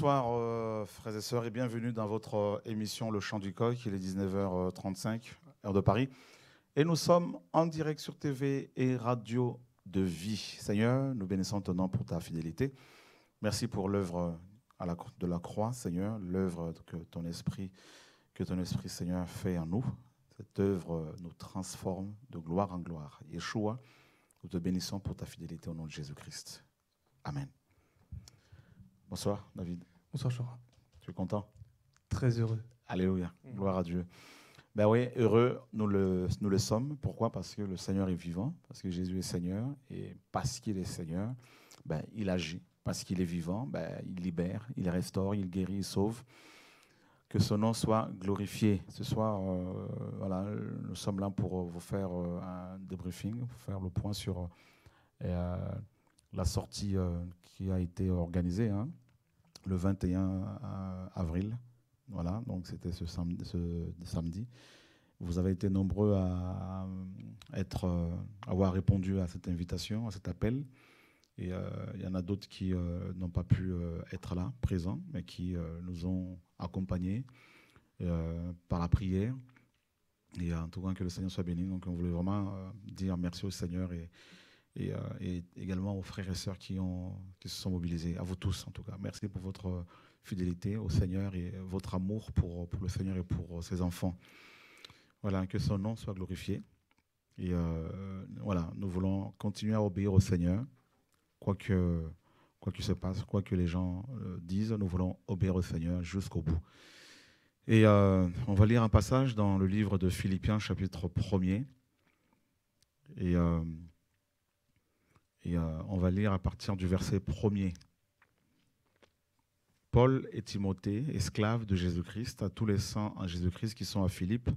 Bonsoir, euh, frères et sœurs, et bienvenue dans votre euh, émission Le Chant du Coq. Il est 19h35, heure de Paris. Et nous sommes en direct sur TV et radio de vie. Seigneur, nous bénissons ton nom pour ta fidélité. Merci pour l'œuvre de la croix, Seigneur, l'œuvre que ton esprit, que ton esprit, Seigneur, fait en nous. Cette œuvre nous transforme de gloire en gloire. Yeshua, nous te bénissons pour ta fidélité au nom de Jésus-Christ. Amen. Bonsoir, David. Bonsoir, Chora. Tu es content Très heureux. Alléluia. Mm. Gloire à Dieu. Ben oui, heureux, nous le, nous le sommes. Pourquoi Parce que le Seigneur est vivant, parce que Jésus est Seigneur, et parce qu'il est Seigneur, ben, il agit. Parce qu'il est vivant, ben, il libère, il restaure, il guérit, il sauve. Que son nom soit glorifié. Ce soir, euh, voilà, nous sommes là pour euh, vous faire euh, un debriefing, pour faire le point sur la sortie qui a été organisée. Hein le 21 euh, avril. Voilà, donc c'était ce samedi, Vous avez été nombreux à, euh, être, euh, avoir répondu à cette invitation, à cet appel. Et il y en a d'autres qui n'ont pas pu être là, présents, mais qui nous ont accompagnés par la prière. Et en tout cas, que le Seigneur soit béni. Donc, on voulait vraiment dire merci au Seigneur et, euh, et, également aux frères et sœurs qui, ont, qui se sont mobilisés, à vous tous en tout cas. Merci pour votre fidélité au Seigneur et votre amour pour, pour le Seigneur et pour ses enfants. Voilà, que son nom soit glorifié. Et euh, voilà, nous voulons continuer à obéir au Seigneur, quoi que, quoi qu'il se passe, quoi que les gens euh, disent, nous voulons obéir au Seigneur jusqu'au bout. Et on va lire un passage dans le livre de Philippiens, chapitre 1er. Et et euh, on va lire à partir du verset premier. Paul et Timothée, esclaves de Jésus-Christ, à tous les saints en Jésus-Christ qui sont à Philippe,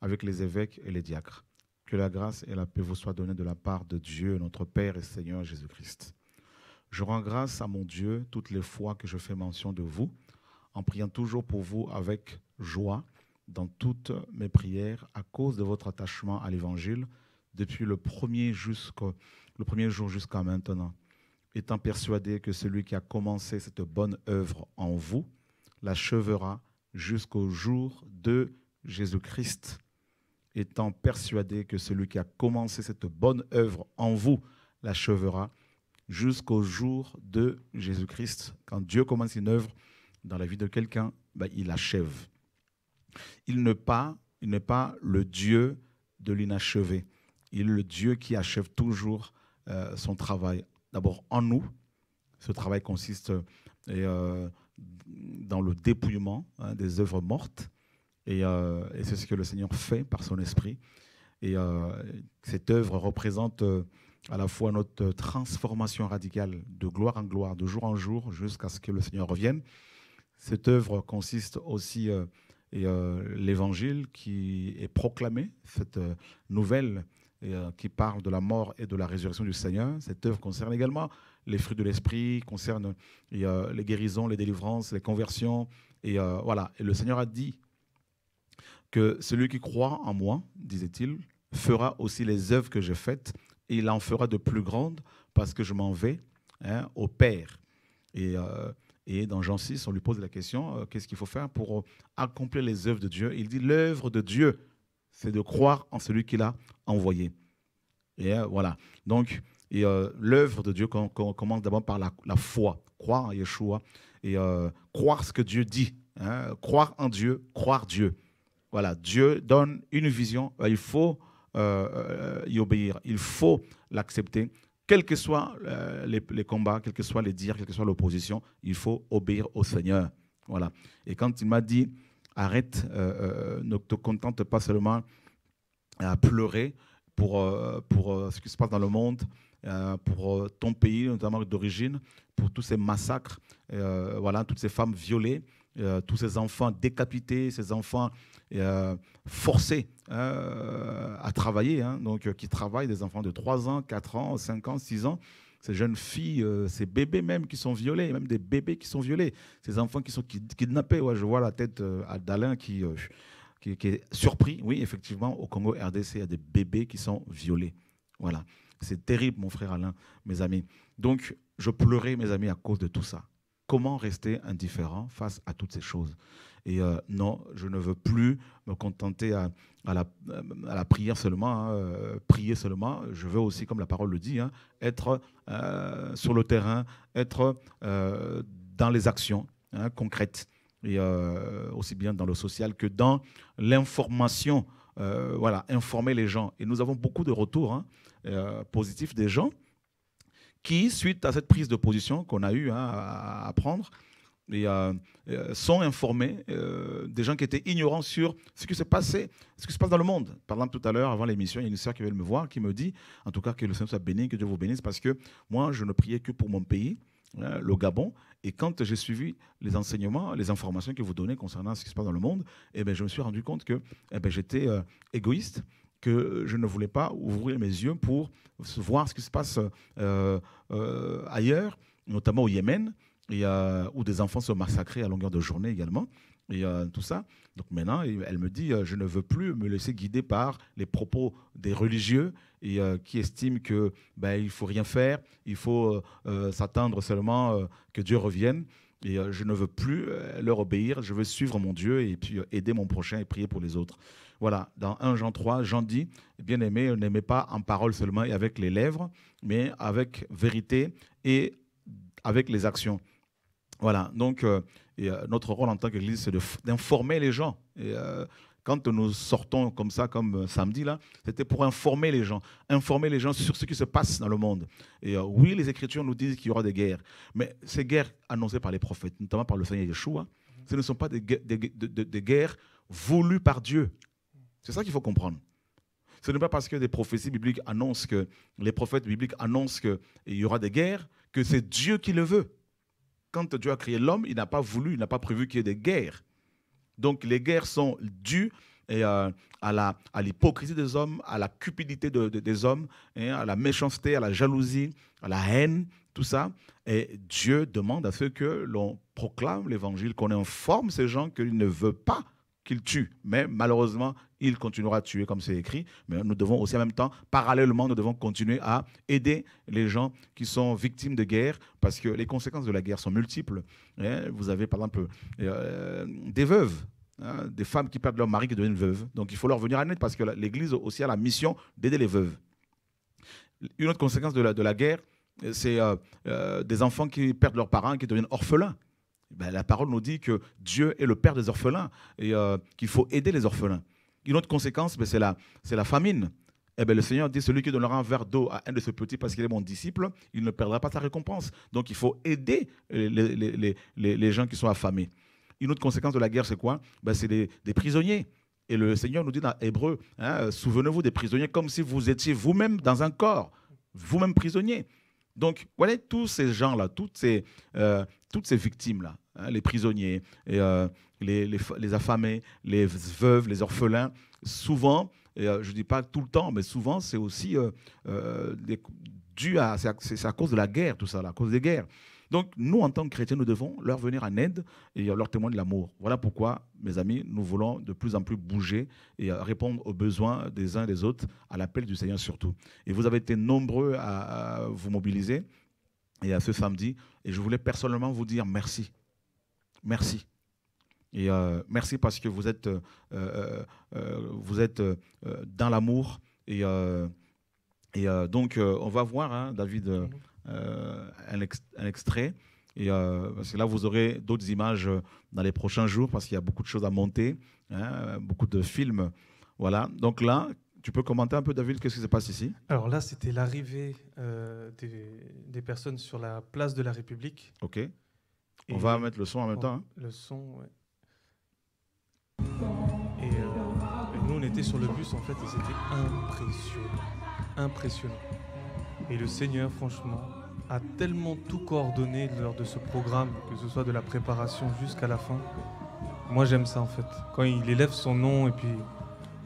avec les évêques et les diacres. Que la grâce et la paix vous soient données de la part de Dieu, notre Père et Seigneur Jésus-Christ. Je rends grâce à mon Dieu toutes les fois que je fais mention de vous, en priant toujours pour vous avec joie dans toutes mes prières à cause de votre attachement à l'Évangile depuis le premier, le premier jour jusqu'à maintenant, étant persuadé que celui qui a commencé cette bonne œuvre en vous l'achevera jusqu'au jour de Jésus-Christ. Étant persuadé que celui qui a commencé cette bonne œuvre en vous l'achevera jusqu'au jour de Jésus-Christ. Quand Dieu commence une œuvre dans la vie de quelqu'un, ben, il l'achève. Il n'est pas, il pas le Dieu de l'inachevé. Il est le Dieu qui achève toujours euh, son travail. D'abord en nous. Ce travail consiste euh, dans le dépouillement hein, des œuvres mortes. Euh, et, c'est ce que le Seigneur fait par son esprit. Et cette œuvre représente à la fois notre transformation radicale de gloire en gloire, de jour en jour, jusqu'à ce que le Seigneur revienne. Cette œuvre consiste aussi euh, et l'évangile qui est proclamé, cette nouvelle nouvelle euh, qui parle de la mort et de la résurrection du Seigneur. Cette œuvre concerne également les fruits de l'esprit, concerne les guérisons, les délivrances, les conversions. Et euh, voilà. Et le Seigneur a dit que celui qui croit en moi, disait-il, fera aussi les œuvres que j'ai faites et il en fera de plus grandes parce que je m'en vais hein, au Père. Et, euh, et dans Jean 6, on lui pose la question qu'est-ce qu'il faut faire pour accomplir les œuvres de Dieu Il dit l'œuvre de Dieu c'est de croire en celui qu'il a envoyé. Et euh, voilà. Donc, euh, l'œuvre de Dieu commence d'abord par la, foi, croire en Yeshua et euh, croire ce que Dieu dit, hein. croire en Dieu, croire Dieu. Voilà, Dieu donne une vision, il faut y obéir, il faut l'accepter, quels que soient les, les, combats, quels que soient les dires, quelle que soit l'opposition, il faut obéir au Seigneur. Voilà. Et quand il m'a dit, arrête, euh, euh, ne te contente pas seulement à pleurer pour, euh, pour ce qui se passe dans le monde, pour ton pays, notamment d'origine, pour tous ces massacres, voilà, toutes ces femmes violées, tous ces enfants décapités, ces enfants forcés hein, à travailler, hein, donc qui travaillent, des enfants de 3 ans, 4 ans, 5 ans, 6 ans, ces jeunes filles, euh, ces bébés même qui sont violés, même des bébés qui sont violés, ces enfants qui sont kidnappés. Ouais, je vois la tête euh, d'Alain qui, euh, qui, qui, est surpris. Oui, effectivement, au Congo RDC, il y a des bébés qui sont violés. Voilà. C'est terrible, mon frère Alain, mes amis. Donc, je pleurais, mes amis, à cause de tout ça. Comment rester indifférent face à toutes ces choses et euh, non, je ne veux plus me contenter à, la, prière seulement, hein, euh, prier seulement. Je veux aussi, comme la parole le dit, hein, être euh, sur le terrain, être dans les actions hein, concrètes, et aussi bien dans le social que dans l'information. voilà, informer les gens. Et nous avons beaucoup de retours positifs des gens qui, suite à cette prise de position qu'on a eu à prendre, euh, et, euh, sont informés, euh, des gens qui étaient ignorants sur ce qui se passait, ce qui se passe dans le monde. Par exemple, tout à l'heure, avant l'émission, il y a une sœur qui veut me voir, qui me dit, en tout cas, que le Seigneur soit béni, que Dieu vous bénisse, parce que moi, je ne priais que pour mon pays, hein, le Gabon, et quand j'ai suivi les enseignements, les informations que vous donnez concernant ce qui se passe dans le monde, eh ben, je me suis rendu compte que eh ben, j'étais euh, égoïste que je ne voulais pas ouvrir mes yeux pour voir ce qui se passe ailleurs, notamment au Yémen, euh, où des enfants sont massacrés à longueur de journée également, et euh, tout ça. Donc maintenant, elle me dit, euh, je ne veux plus me laisser guider par les propos des religieux et, qui estiment que ben, il faut rien faire, il faut s'attendre seulement que Dieu revienne. Et je ne veux plus leur obéir, je veux suivre mon Dieu et puis aider mon prochain et prier pour les autres. Voilà, dans 1 Jean 3, Jean dit, bien-aimé, n'aimez pas en parole seulement et avec les lèvres, mais avec vérité et avec les actions. Voilà, donc euh, euh, notre rôle en tant qu'Église, c'est d'informer les gens. Et, euh, quand nous sortons comme ça, comme samedi, là, c'était pour informer les gens, informer les gens sur ce qui se passe dans le monde. Et oui, les Écritures nous disent qu'il y aura des guerres, mais ces guerres annoncées par les prophètes, notamment par le Seigneur Yeshua, ce ne sont pas des, des guerres voulues par Dieu. C'est ça qu'il faut comprendre. Ce n'est pas parce que des prophéties bibliques annoncent que les prophètes bibliques annoncent qu'il y aura des guerres que c'est Dieu qui le veut quand Dieu a créé l'homme, il n'a pas voulu, il n'a pas prévu qu'il y ait des guerres. Donc les guerres sont dues euh, à l'hypocrisie des hommes, à la cupidité des hommes, hein, à la méchanceté, à la jalousie, à la haine, tout ça. Et Dieu demande à ceux que l'on proclame l'évangile, qu'on informe ces gens qu'il ne veut pas qu'ils tuent. Mais malheureusement, il continuera à tuer comme c'est écrit, mais nous devons aussi en même temps, parallèlement, nous devons continuer à aider les gens qui sont victimes de guerre, parce que les conséquences de la guerre sont multiples. Hein. Vous avez par exemple euh, des veuves hein, des femmes qui perdent leur mari qui deviennent veuves. Donc il faut leur venir à l'aide, parce que l'Église aussi a la mission d'aider les veuves. Une autre conséquence de la, guerre, c'est euh, euh, des enfants qui perdent leurs parents qui deviennent orphelins. Ben, la parole nous dit que Dieu est le père des orphelins et qu'il faut aider les orphelins. Une autre conséquence, ben, c'est la, famine. Eh bien, le Seigneur dit, celui qui donnera un verre d'eau à un de ses petits parce qu'il est mon disciple, il ne perdra pas sa récompense. Donc il faut aider les, gens qui sont affamés. Une autre conséquence de la guerre, c'est quoi ben, C'est des, prisonniers. Et le Seigneur nous dit dans Hébreu, hein, souvenez-vous des prisonniers comme si vous étiez vous-même dans un corps, vous-même prisonnier. Donc, voilà tous ces gens-là, toutes ces, euh, ces victimes-là, hein, les prisonniers, euh, les, affamés, les veuves, les orphelins, souvent, euh, je ne dis pas tout le temps, mais souvent, c'est aussi dû à, c'est à, cause de la guerre, tout ça, à cause des guerres. Donc nous, en tant que chrétiens, nous devons leur venir en aide et leur témoigner de l'amour. Voilà pourquoi, mes amis, nous voulons de plus en plus bouger et répondre aux besoins des uns et des autres, à l'appel du Seigneur surtout. Et vous avez été nombreux à vous mobiliser et à ce samedi. Et je voulais personnellement vous dire merci. Merci. Et euh, merci parce que vous êtes, euh, euh, vous êtes dans l'amour. Et, et donc, on va voir, hein, David euh, un extrait. Et euh, parce que là, vous aurez d'autres images euh, dans les prochains jours parce qu'il y a beaucoup de choses à monter, hein, beaucoup de films. Voilà. Donc là, tu peux commenter un peu, David, qu'est-ce qui se passe ici Alors là, c'était l'arrivée des, personnes sur la place de la République. Ok. on va mettre le son en même temps. Hein. Le son, oui. Et, et nous, on était sur le bus en fait et c'était impressionnant. Impressionnant. Et le Seigneur, franchement, a tellement tout coordonné lors de ce programme, que ce soit de la préparation jusqu'à la fin. Moi, j'aime ça en fait. Quand il élève son nom et puis,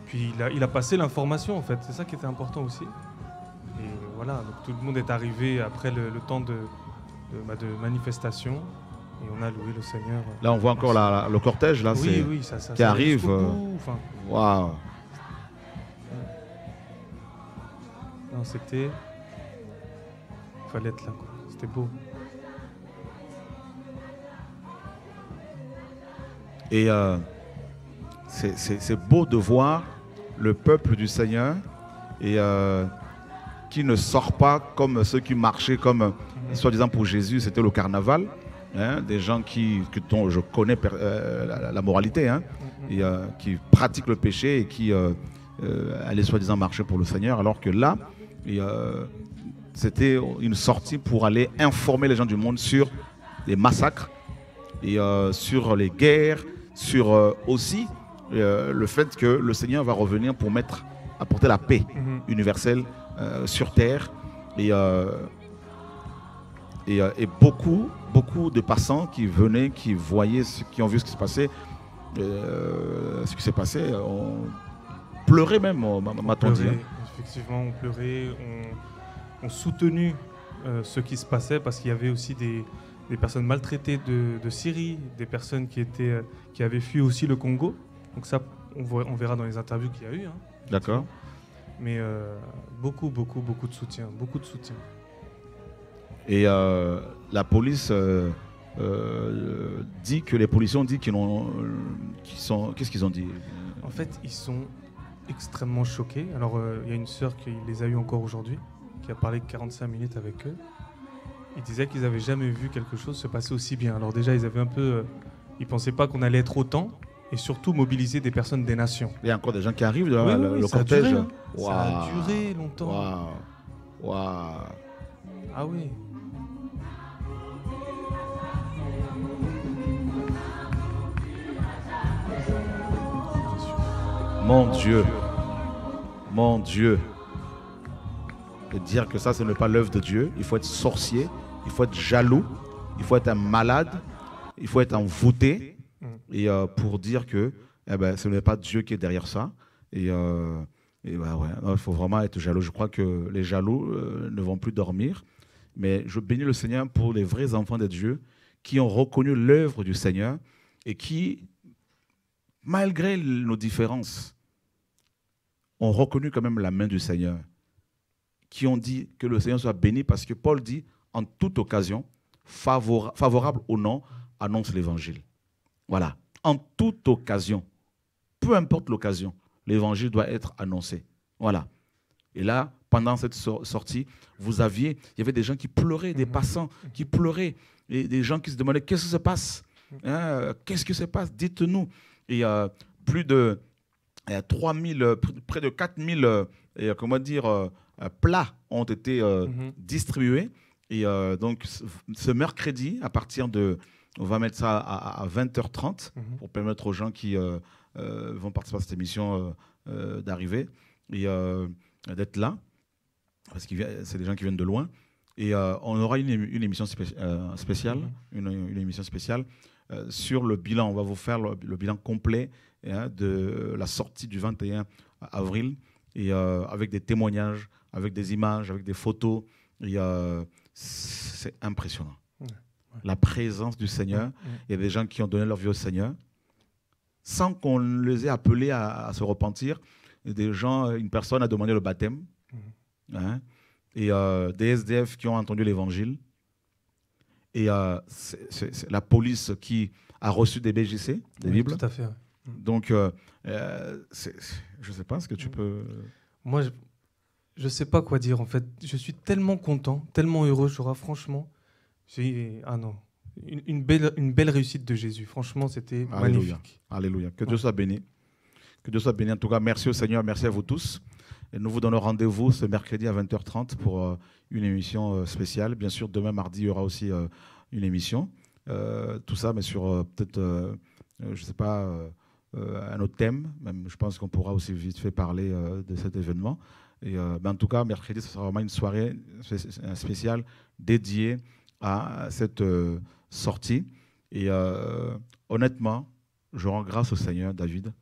puis il, a, il a passé l'information en fait. C'est ça qui était important aussi. Et voilà, donc tout le monde est arrivé après le, temps de, bah, de, manifestation et on a loué le Seigneur. Là, on voit encore le cortège là, oui, qui arrive. Waouh! c'était. C'était beau. Et euh, c'est beau de voir le peuple du Seigneur et euh, qui ne sort pas comme ceux qui marchaient comme, mhm. soi-disant pour Jésus, c'était le carnaval. Hein, des gens qui, que, dont je connais euh, la, moralité, hein, mhm. qui pratiquent le péché et qui allaient soi-disant marcher pour le Seigneur, alors que là, c'était une sortie pour aller informer les gens du monde sur les massacres et euh, sur les guerres, sur euh, aussi euh, le fait que le Seigneur va revenir pour mettre, apporter la paix mhm. universelle sur terre. Et, et, beaucoup, beaucoup de passants qui venaient, qui voyaient, ce, qui ont vu ce qui se passait, ce qui s'est passé, ont pleuré même, m'a-t-on dit. Hein. Effectivement, on pleurait. On ont soutenu euh, ce qui se passait parce qu'il y avait aussi des, personnes maltraitées de, Syrie, des personnes qui, étaient, euh, qui avaient fui aussi le Congo. Donc ça, on, on verra dans les interviews qu'il y a eu. Hein. D'accord. Mais euh, beaucoup, beaucoup, beaucoup de soutien, beaucoup de soutien. Et la police dit que les policiers ont dit qu'ils ont, sont, qu'est-ce qu'ils ont dit En fait, ils sont extrêmement choqués. Alors, il y a une sœur qui les a eu encore aujourd'hui qui a parlé de 45 minutes avec eux, ils disaient qu'ils n'avaient jamais vu quelque chose se passer aussi bien. Alors déjà, ils avaient un peu, euh, ils pensaient pas qu'on allait être autant, et surtout mobiliser des personnes des nations. Il y a encore des gens qui arrivent de euh, le, ça cortège. A duré, hein. Ça a duré longtemps. Waouh Wow. Ah oui. Mon Dieu. Mon Dieu dire que ça, ce n'est pas l'œuvre de Dieu. Il faut être sorcier, il faut être jaloux, il faut être un malade, il faut être envoûté mm. et, euh, pour dire que eh ben, ce n'est pas Dieu qui est derrière ça. Et, euh, ben il faut vraiment être jaloux. Je crois que les jaloux euh, ne vont plus dormir. Mais je bénis le Seigneur pour les vrais enfants de Dieu qui ont reconnu l'œuvre du Seigneur et qui, malgré nos différences, ont reconnu quand même la main du Seigneur qui ont dit que le Seigneur soit béni parce que Paul dit en toute occasion, favorable ou non, annonce l'évangile. Voilà. En toute occasion, peu importe l'occasion, l'évangile doit être annoncé. Voilà. Et là, pendant cette sortie, vous aviez, il y avait des gens qui pleuraient, des mhm. passants qui pleuraient, et des gens qui se demandaient qu'est-ce qui se passe hein, Qu'est-ce qui se passe Dites-nous. Il y a plus de 3000, euh, euh, près de 4000, euh, comment dire, euh, plats ont été euh, mhm. distribués. Et euh, donc, ce mercredi, à partir de. On va mettre ça à, 20h30 mhm. pour permettre aux gens qui vont participer à cette émission d'arriver et d'être là. Parce que c'est des gens qui viennent de loin. Et on aura une, émission spéciale, mhm. une, émission spéciale sur le bilan. On va vous faire le, bilan complet hein, de la sortie du 21 avril et avec des témoignages avec des images, avec des photos. C'est impressionnant. La présence du Seigneur. Il y a des gens qui ont donné leur vie au Seigneur sans qu'on les ait appelés à, se repentir. Des gens, une personne a demandé le baptême. Mhm. Hein. et euh, des SDF qui ont entendu l'évangile. Et euh, c'est la police qui a reçu des BJC, des Bibles. Tout à fait. Donc, euh, je ne sais pas ce que tu mhm. peux. Moi, je, je sais pas quoi dire en fait. Je suis tellement content, tellement heureux. J'aurai franchement, c'est ah non, une, belle, une belle réussite de Jésus. Franchement, c'était magnifique. Alléluia. Que Dieu soit béni. Que Dieu soit béni. En tout cas, merci au Seigneur, merci à vous tous. Et nous vous donnons rendez-vous ce mercredi à 20h30 pour euh, une émission euh, spéciale. Bien sûr, demain mardi, il y aura aussi euh, une émission. tout ça, mais sur peut-être, je sais pas, un autre thème. Même, je pense qu'on pourra aussi vite fait parler de cet événement. Et, euh, ben en tout cas, mercredi, ce sera vraiment une soirée euh, spéciale dédiée à cette euh, sortie. Et honnêtement, je rends grâce au Seigneur, David,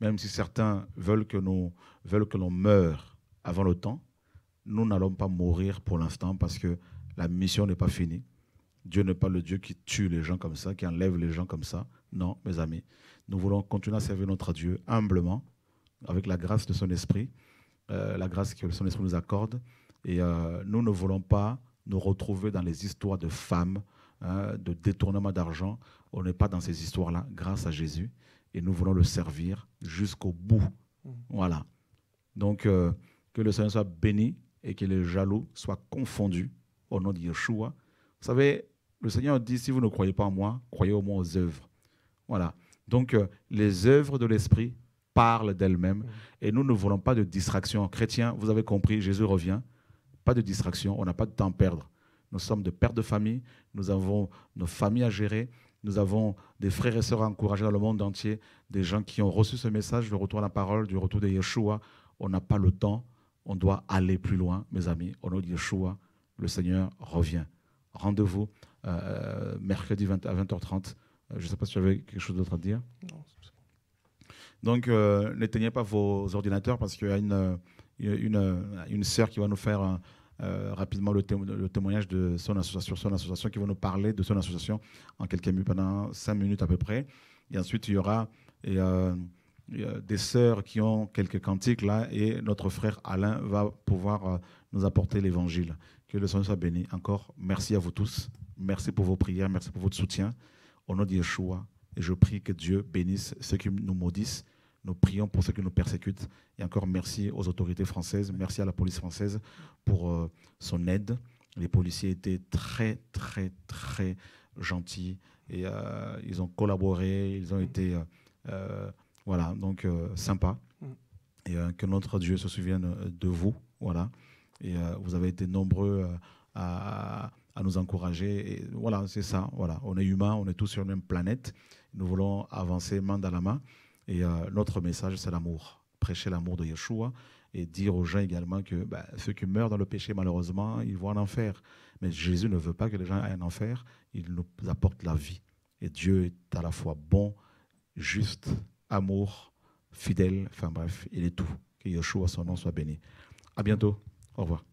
même si certains veulent que nous veulent que l'on meure avant le temps, nous n'allons pas mourir pour l'instant parce que la mission n'est pas finie. Dieu n'est pas le Dieu qui tue les gens comme ça, qui enlève les gens comme ça. Non, mes amis, nous voulons continuer à servir notre Dieu humblement, avec la grâce de son esprit. Euh, la grâce que le Saint-Esprit nous accorde. Et euh, nous ne voulons pas nous retrouver dans les histoires de femmes, hein, de détournement d'argent. On n'est pas dans ces histoires-là, grâce à Jésus. Et nous voulons le servir jusqu'au bout. Mm. Voilà. Donc, euh, que le Seigneur soit béni et que les jaloux soient confondus au nom de Yeshua. Vous savez, le Seigneur dit, si vous ne croyez pas en moi, croyez au moins aux œuvres. Voilà. Donc, les œuvres de l'Esprit, parle d'elle-même. Mm. Et nous ne voulons pas de distraction. Chrétiens, vous avez compris, Jésus revient. Pas de distraction, on n'a pas de temps à perdre. Nous sommes de pères de famille, nous avons nos familles à gérer, nous avons des frères et sœurs à encourager dans le monde entier, des gens qui ont reçu ce message du retour à la parole, du retour de Yeshua. On n'a pas le temps, on doit aller plus loin, mes amis. Au nom de Yeshua, le Seigneur revient. Rendez-vous euh, euh, mercredi 20 à 20h30. Euh, je ne sais pas si tu avais quelque chose d'autre à dire. Non, donc, euh, n'éteignez pas vos ordinateurs parce qu'il y a une, euh, une, euh, une sœur qui va nous faire rapidement le, témoignage de son association, son association, qui va nous parler de son association en quelques minutes, pendant cinq minutes à peu près. Et ensuite, il y aura des sœurs qui ont quelques cantiques là et notre frère Alain va pouvoir nous apporter l'évangile. Que le Seigneur soit béni. Encore, merci à vous tous. Merci pour vos prières, merci pour votre soutien. Au nom de Yeshua. Et je prie que Dieu bénisse ceux qui nous maudissent. Nous prions pour ceux qui nous persécutent. Et encore merci aux autorités françaises, merci à la police française pour euh, son aide. Les policiers étaient très, très, très gentils. Et euh, ils ont collaboré, ils ont été... Euh, voilà, donc sympa. Et que notre Dieu se souvienne de vous. Voilà. Et vous avez été nombreux à, à nous encourager. Et voilà, c'est ça. Voilà, on est humain, on est tous sur la même planète. Nous voulons avancer main dans la main. Et euh, notre message, c'est l'amour. Prêcher l'amour de Yeshua et dire aux gens également que bah, ceux qui meurent dans le péché, malheureusement, ils vont en enfer. Mais Jésus ne veut pas que les gens aient un enfer. Il nous apporte la vie. Et Dieu est à la fois bon, juste, amour, fidèle. Enfin bref, il est tout. Que Yeshua, son nom, soit béni. À bientôt. Au revoir.